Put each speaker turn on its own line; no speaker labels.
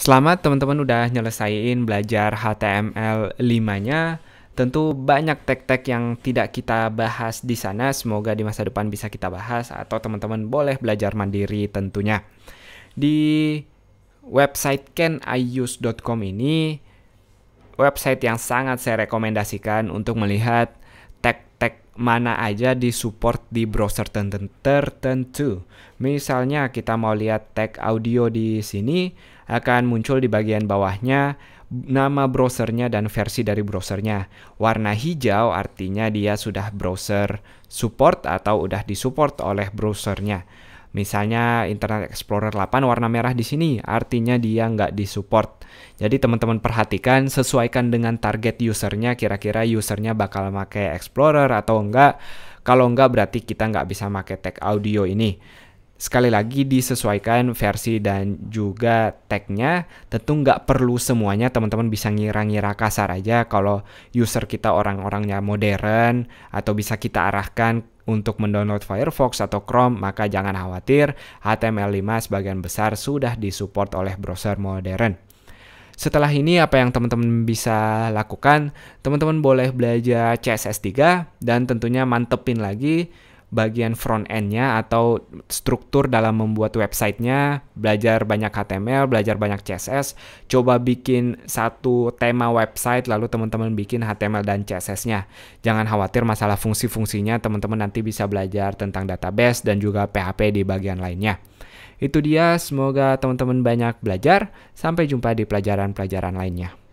Selamat teman-teman udah nyelesain belajar HTML5-nya. Tentu banyak tag-tag yang tidak kita bahas di sana. Semoga di masa depan bisa kita bahas atau teman-teman boleh belajar mandiri tentunya. Di website caniuse.com ini website yang sangat saya rekomendasikan untuk melihat tag-tag mana aja support di browser tertentu. Misalnya kita mau lihat tag audio di sini akan muncul di bagian bawahnya nama browsernya dan versi dari browsernya. Warna hijau artinya dia sudah browser support atau sudah disupport oleh browsernya. Misalnya Internet Explorer 8 warna merah di sini, artinya dia nggak disupport. Jadi teman-teman perhatikan, sesuaikan dengan target usernya, kira-kira usernya bakal pakai Explorer atau enggak. Kalau enggak berarti kita nggak bisa pakai tag audio ini. Sekali lagi disesuaikan versi dan juga tagnya, tentu nggak perlu semuanya teman-teman bisa ngira-ngira kasar aja kalau user kita orang-orangnya modern atau bisa kita arahkan untuk mendownload Firefox atau Chrome, maka jangan khawatir, HTML5 sebagian besar sudah disupport oleh browser modern. Setelah ini apa yang teman-teman bisa lakukan? Teman-teman boleh belajar CSS3 dan tentunya mantepin lagi bagian front end-nya atau struktur dalam membuat websitenya, belajar banyak HTML, belajar banyak CSS, coba bikin satu tema website lalu teman-teman bikin HTML dan CSS-nya. Jangan khawatir masalah fungsi-fungsinya, teman-teman nanti bisa belajar tentang database dan juga PHP di bagian lainnya. Itu dia, semoga teman-teman banyak belajar. Sampai jumpa di pelajaran-pelajaran lainnya.